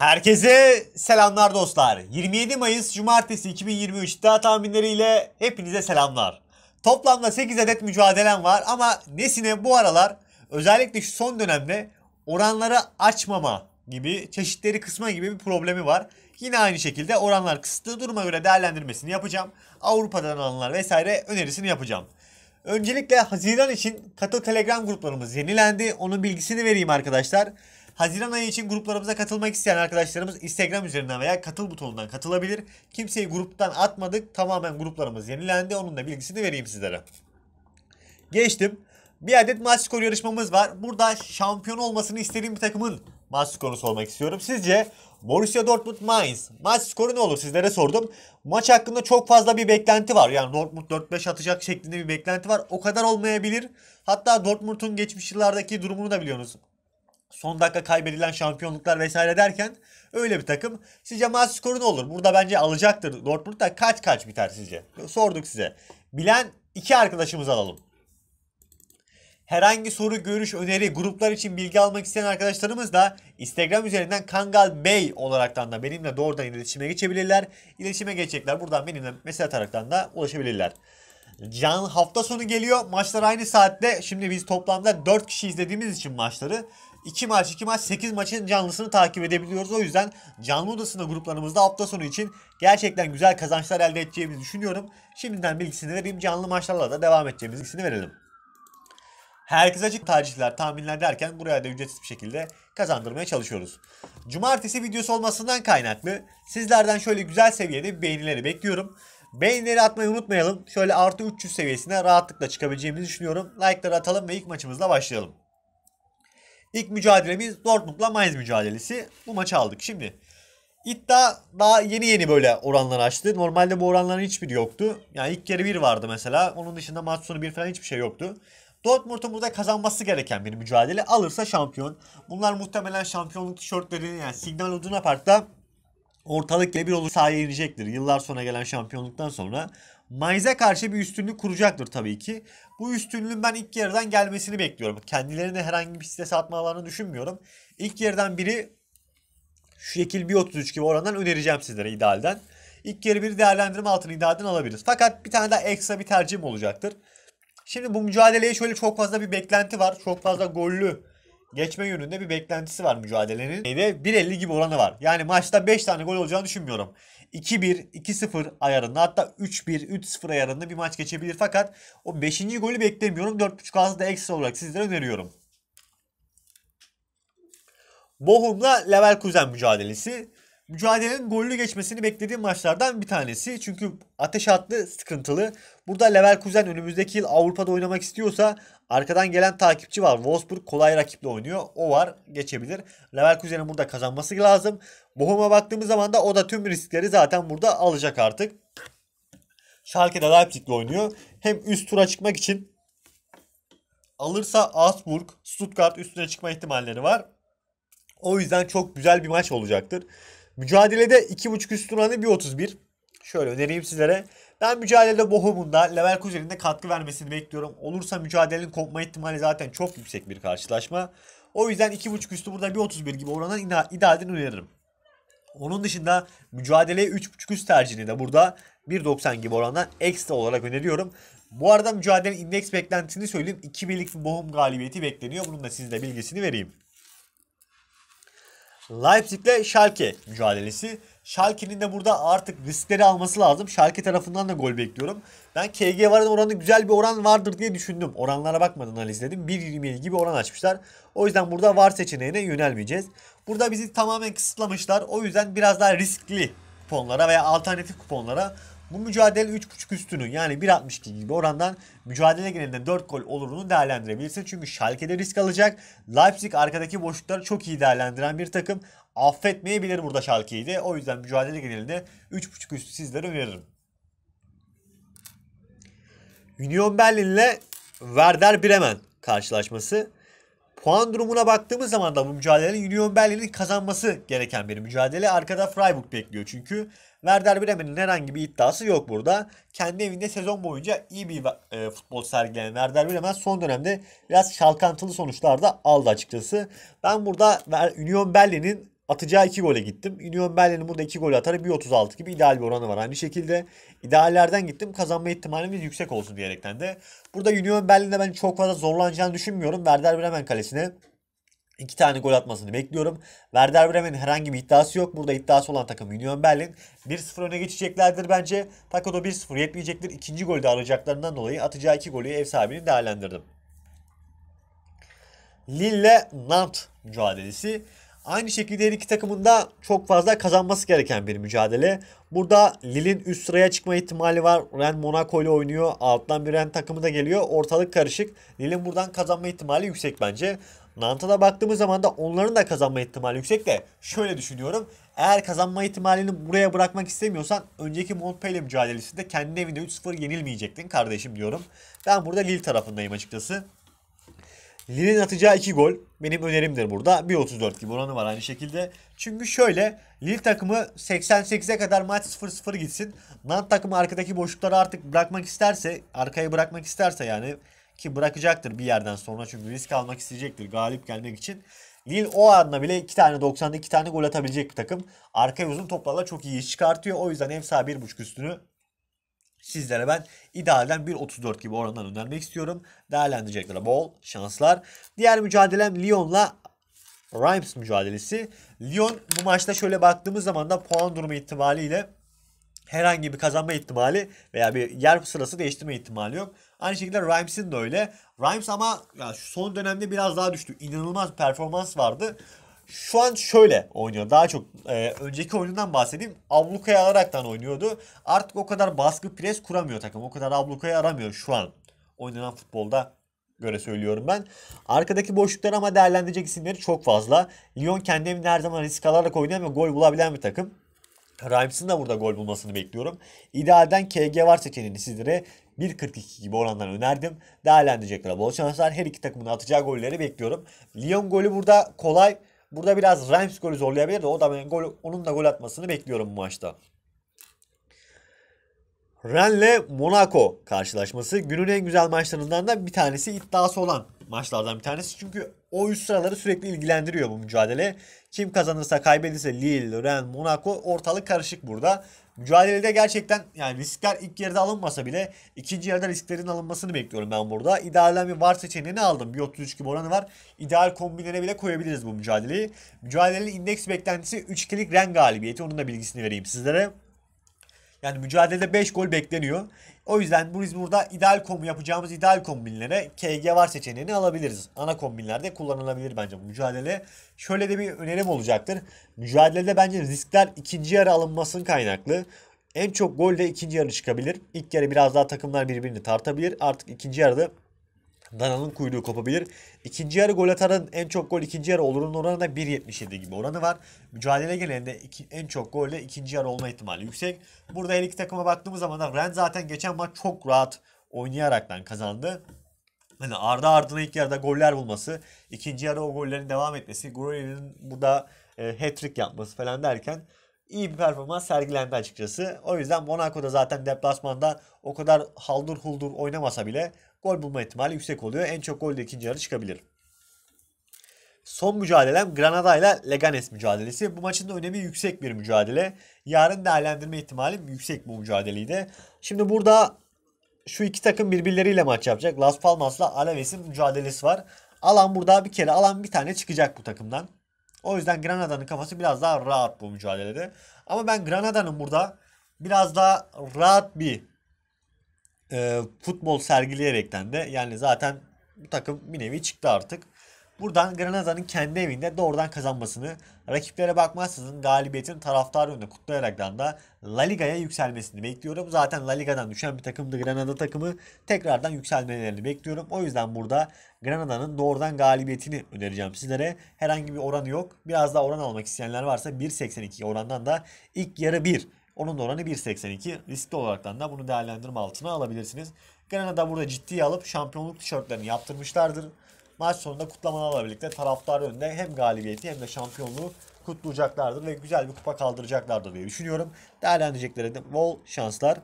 Herkese selamlar dostlar. 27 Mayıs Cumartesi 2023 iddia tahminleriyle hepinize selamlar. Toplamda 8 adet mücadelem var ama nesine bu aralar özellikle şu son dönemde oranları açmama gibi çeşitleri kısma gibi bir problemi var. Yine aynı şekilde oranlar kısıtlı duruma göre değerlendirmesini yapacağım. Avrupa'dan alanlar vesaire önerisini yapacağım. Öncelikle Haziran için kato Telegram gruplarımız yenilendi. Onun bilgisini vereyim arkadaşlar. Arkadaşlar. Haziran ayı için gruplarımıza katılmak isteyen arkadaşlarımız Instagram üzerinden veya katıl butonundan katılabilir. Kimseyi gruptan atmadık. Tamamen gruplarımız yenilendi. Onun da bilgisini vereyim sizlere. Geçtim. Bir adet maç skoru yarışmamız var. Burada şampiyon olmasını istediğim bir takımın maç skorunu sormak istiyorum. Sizce Borussia Dortmund Mainz maç skoru ne olur sizlere sordum. Maç hakkında çok fazla bir beklenti var. Yani Dortmund 4-5 atacak şeklinde bir beklenti var. O kadar olmayabilir. Hatta Dortmund'un geçmiş yıllardaki durumunu da biliyorsunuz son dakika kaybedilen şampiyonluklar vesaire derken öyle bir takım. Sizce maç skoru ne olur? Burada bence alacaktır Dortmund da kaç kaç biter sizce? Sorduk size. Bilen iki arkadaşımız alalım. Herhangi soru, görüş, öneri, gruplar için bilgi almak isteyen arkadaşlarımız da Instagram üzerinden Kangal Bey olaraktan da benimle doğrudan iletişime geçebilirler. İletişime geçecekler. Buradan benimle mesaj ataraktan da ulaşabilirler. Can hafta sonu geliyor. Maçlar aynı saatte. Şimdi biz toplamda 4 kişi izlediğimiz için maçları 2 maç 2 maç 8 maçın canlısını takip edebiliyoruz. O yüzden canlı odasında gruplarımızda hafta sonu için gerçekten güzel kazançlar elde edeceğimizi düşünüyorum. Şimdiden bilgisini vereyim canlı maçlarla da devam edeceğimiz bilgisini verelim. Herkes açık tercihler, tahminler derken buraya da ücretsiz bir şekilde kazandırmaya çalışıyoruz. Cumartesi videosu olmasından kaynaklı sizlerden şöyle güzel seviyede beğenileri bekliyorum. Beğenileri atmayı unutmayalım. Şöyle artı 300 seviyesine rahatlıkla çıkabileceğimizi düşünüyorum. Like'ları atalım ve ilk maçımızla başlayalım. İlk mücadelemiz Dortmund'la Mainz mücadelesi. Bu maçı aldık. Şimdi iddia daha yeni yeni böyle oranlar açtı. Normalde bu oranların hiçbiri yoktu. Yani ilk yarı bir vardı mesela. Onun dışında maç sonu bir falan hiçbir şey yoktu. Dortmund'un burada kazanması gereken bir mücadele. Alırsa şampiyon. Bunlar muhtemelen şampiyonluk tişörtlerini yani Signal Iduna Park'ta ortalık ile bir olur sahaya inecektir. Yıllar sonra gelen şampiyonluktan sonra Mainz'e karşı bir üstünlük kuracaktır tabii ki. Bu üstünlüğün ben ilk yarıdan gelmesini bekliyorum. Kendilerine herhangi bir stres atmalarını düşünmüyorum. İlk yarıdan biri şu şekil 1.33 gibi orandan önereceğim sizlere idealden. İlk yarı bir değerlendirme altını idealden alabiliriz. Fakat bir tane daha ekstra bir tercihim olacaktır. Şimdi bu mücadeleye şöyle çok fazla bir beklenti var. Çok fazla gollü geçme yönünde bir beklentisi var mücadelenin. Ve 1.50 gibi oranı var. Yani maçta 5 tane gol olacağını düşünmüyorum. 2-1, 2-0 ayarında hatta 3-1, 3-0 ayarında bir maç geçebilir. Fakat o 5. golü beklemiyorum. 4.5 altı da ekstra olarak sizlere öneriyorum. Bohumla Leverkusen mücadelesi mücadelenin gollü geçmesini beklediğim maçlardan bir tanesi. Çünkü ateş hattı sıkıntılı. Burada Leverkusen önümüzdeki yıl Avrupa'da oynamak istiyorsa arkadan gelen takipçi var. Wolfsburg kolay rakiple oynuyor. O var geçebilir. Leverkusen'in burada kazanması lazım. Bohum'a baktığımız zaman da o da tüm riskleri zaten burada alacak artık. Schalke de Leipzig'le oynuyor. Hem üst tura çıkmak için alırsa Augsburg, Stuttgart üstüne çıkma ihtimalleri var. O yüzden çok güzel bir maç olacaktır. Mücadelede 2.5 üst oranı 1.31. Şöyle önereyim sizlere. Ben mücadelede Bochum'un da Leverkusen'in de katkı vermesini bekliyorum. Olursa mücadelenin kopma ihtimali zaten çok yüksek bir karşılaşma. O yüzden 2.5 üstü burada 1.31 gibi oradan idealden öneririm. Onun dışında mücadeleye 3.5 üst tercihini de burada 1.90 gibi oranla ekstra olarak öneriyorum. Bu arada mücadelenin indeks beklentisini söyleyeyim. 2 birlik Bohum galibiyeti bekleniyor. Bunun da sizde bilgisini vereyim. Leipzig ile Schalke mücadelesi. Schalke'nin de burada artık riskleri alması lazım. Schalke tarafından da gol bekliyorum. Ben KG varın oranı güzel bir oran vardır diye düşündüm. Oranlara bakmadan analizledim. 1.27 gibi oran açmışlar. O yüzden burada var seçeneğine yönelmeyeceğiz. Burada bizi tamamen kısıtlamışlar. O yüzden biraz daha riskli kuponlara veya alternatif kuponlara bu mücadele 3.5 üstünü yani 1.62 gibi orandan mücadele genelinde 4 gol olurunu değerlendirebilirsin. Çünkü Schalke'de risk alacak. Leipzig arkadaki boşlukları çok iyi değerlendiren bir takım. Affetmeyebilir burada Schalke'yi de. O yüzden mücadele genelinde 3.5 üstü sizlere öneririm. Union Berlin ile Werder Bremen karşılaşması. Puan durumuna baktığımız zaman da bu mücadelenin Union Berlin'in kazanması gereken bir mücadele. Arkada Freiburg bekliyor çünkü. Werder Bremen'in herhangi bir iddiası yok burada. Kendi evinde sezon boyunca iyi bir e, futbol sergileyen Werder Bremen son dönemde biraz şalkantılı sonuçlar da aldı açıkçası. Ben burada Union Berlin'in atacağı 2 gole gittim. Union Berlin'in burada 2 gol atar. 1.36 gibi ideal bir oranı var. Aynı şekilde ideallerden gittim. Kazanma ihtimalimiz yüksek olsun diyerekten de. Burada Union Berlin'de ben çok fazla zorlanacağını düşünmüyorum. Werder Bremen kalesine iki tane gol atmasını bekliyorum. Werder Bremen'in herhangi bir iddiası yok. Burada iddiası olan takım Union Berlin. 1-0 öne geçeceklerdir bence. Takodo 1-0 yetmeyecektir. İkinci golü de alacaklarından dolayı atacağı iki golü ev sahibini değerlendirdim. Lille Nant mücadelesi. Aynı şekilde her iki takımın da çok fazla kazanması gereken bir mücadele. Burada Lille'in üst sıraya çıkma ihtimali var. Ren Monaco ile oynuyor. Alttan bir Ren takımı da geliyor. Ortalık karışık. Lille'in buradan kazanma ihtimali yüksek bence. Nantes'a baktığımız zaman da onların da kazanma ihtimali yüksek de şöyle düşünüyorum. Eğer kazanma ihtimalini buraya bırakmak istemiyorsan önceki Montpellier mücadelesinde kendi evinde 3-0 yenilmeyecektin kardeşim diyorum. Ben burada Lille tarafındayım açıkçası. Lille'nin atacağı 2 gol benim önerimdir burada. 1.34 gibi oranı var aynı şekilde. Çünkü şöyle Lille takımı 88'e kadar maç 0-0 gitsin. Nant takımı arkadaki boşlukları artık bırakmak isterse, arkayı bırakmak isterse yani ki bırakacaktır bir yerden sonra çünkü risk almak isteyecektir galip gelmek için. Lille o anla bile 2 tane 90'da 2 tane gol atabilecek bir takım. Arkaya uzun toplarla çok iyi iş çıkartıyor. O yüzden ev sahibi 1.5 üstünü Sizlere ben idealden 1.34 gibi orandan önermek istiyorum. Değerlendireceklere bol şanslar. Diğer mücadelem Lyon'la Rimes mücadelesi. Lyon bu maçta şöyle baktığımız zaman da puan durumu itibariyle herhangi bir kazanma ihtimali veya bir yer sırası değiştirme ihtimali yok. Aynı şekilde Rimes'in de öyle. Rimes ama ya şu son dönemde biraz daha düştü. İnanılmaz performans vardı şu an şöyle oynuyor. Daha çok e, önceki oyunundan bahsedeyim. Ablukaya alaraktan oynuyordu. Artık o kadar baskı pres kuramıyor takım. O kadar ablukaya aramıyor şu an. Oynanan futbolda göre söylüyorum ben. Arkadaki boşluklar ama değerlendirecek isimleri çok fazla. Lyon kendi evinde her zaman risk alarak oynayan ve gol bulabilen bir takım. Rams'ın da burada gol bulmasını bekliyorum. İdealden KG var seçeneğini sizlere 1.42 gibi orandan önerdim. Değerlendirecekler bol şanslar. Her iki takımın atacağı golleri bekliyorum. Lyon golü burada kolay. Burada biraz Rimes golü zorlayabilir de o da ben gol, onun da gol atmasını bekliyorum bu maçta. Rennes'le Monaco karşılaşması günün en güzel maçlarından da bir tanesi iddiası olan maçlardan bir tanesi. Çünkü o üst sıraları sürekli ilgilendiriyor bu mücadele. Kim kazanırsa kaybedirse Lille, Rennes, Monaco ortalık karışık burada. Mücadelede gerçekten yani riskler ilk yarıda alınmasa bile ikinci yarıda risklerin alınmasını bekliyorum ben burada. İdealden bir var seçeneğini aldım. 1.33 gibi oranı var. İdeal kombinlere bile koyabiliriz bu mücadeleyi. Mücadelenin indeks beklentisi 3-2'lik Ren galibiyeti. Onun da bilgisini vereyim sizlere. Yani mücadelede 5 gol bekleniyor. O yüzden biz burada ideal kombi yapacağımız ideal kombinlere KG var seçeneğini alabiliriz. Ana kombinlerde kullanılabilir bence bu mücadele. Şöyle de bir önerim olacaktır. Mücadelede bence riskler ikinci yarı alınmasının kaynaklı. En çok gol de ikinci yarı çıkabilir. İlk yarı biraz daha takımlar birbirini tartabilir. Artık ikinci yarıda Nana'nın kuyruğu kopabilir. İkinci yarı gol atanın en çok gol ikinci yarı olurun oranı da 1.77 gibi oranı var. Mücadele gelende iki, en çok golle ikinci yarı olma ihtimali yüksek. Burada her iki takıma baktığımız zaman da Ren zaten geçen maç çok rahat oynayaraktan kazandı. Hani ardı ardına ilk yarıda goller bulması, ikinci yarı o gollerin devam etmesi, Groyer'in burada e, hat-trick yapması falan derken iyi bir performans sergilendi açıkçası. O yüzden Monaco'da zaten deplasmanda o kadar haldur huldur oynamasa bile gol bulma ihtimali yüksek oluyor. En çok gol de ikinci yarı çıkabilir. Son mücadelem Granada ile Leganes mücadelesi. Bu maçın da önemi yüksek bir mücadele. Yarın değerlendirme ihtimalim yüksek bu mücadeleyi de. Şimdi burada şu iki takım birbirleriyle maç yapacak. Las Palmas'la Alaves'in mücadelesi var. Alan burada bir kere alan bir tane çıkacak bu takımdan. O yüzden Granada'nın kafası biraz daha rahat bu mücadelede. Ama ben Granada'nın burada biraz daha rahat bir e, futbol sergileyerekten de yani zaten bu takım bir nevi çıktı artık. Buradan Granada'nın kendi evinde doğrudan kazanmasını, rakiplere bakmaksızın galibiyetin taraftar önünde kutlayaraktan da La Liga'ya yükselmesini bekliyorum. Zaten La Liga'dan düşen bir takımdı Granada takımı. Tekrardan yükselmelerini bekliyorum. O yüzden burada Granada'nın doğrudan galibiyetini önereceğim sizlere. Herhangi bir oranı yok. Biraz daha oran almak isteyenler varsa 1.82 orandan da ilk yarı 1 onun da oranı 1.82. Riskli olaraktan da bunu değerlendirme altına alabilirsiniz. Granada burada ciddiye alıp şampiyonluk tişörtlerini yaptırmışlardır. Maç sonunda kutlamalarla birlikte taraftar önünde hem galibiyeti hem de şampiyonluğu kutlayacaklardır ve güzel bir kupa kaldıracaklardır diye düşünüyorum. Değerlendirecekleri de bol şanslar.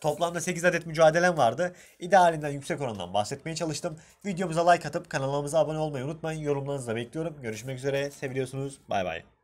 Toplamda 8 adet mücadelem vardı. İdealinden yüksek orandan bahsetmeye çalıştım. Videomuza like atıp kanalımıza abone olmayı unutmayın. Yorumlarınızı da bekliyorum. Görüşmek üzere. Seviyorsunuz. Bay bay.